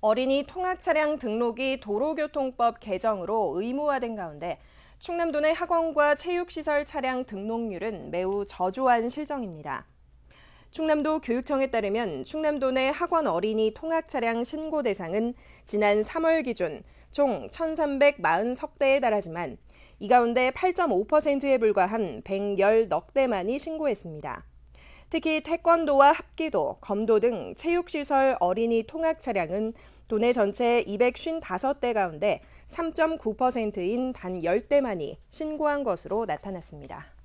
어린이 통학차량 등록이 도로교통법 개정으로 의무화된 가운데 충남도 내 학원과 체육시설 차량 등록률은 매우 저조한 실정입니다. 충남도 교육청에 따르면 충남도 내 학원 어린이 통학 차량 신고 대상은 지난 3월 기준 총1 3 4 0 대에 달하지만 이 가운데 8.5%에 불과한 110억 대만이 신고했습니다. 특히 태권도와 합기도, 검도 등 체육시설 어린이 통학 차량은 도내 전체 255대 가운데 3.9%인 단 10대만이 신고한 것으로 나타났습니다.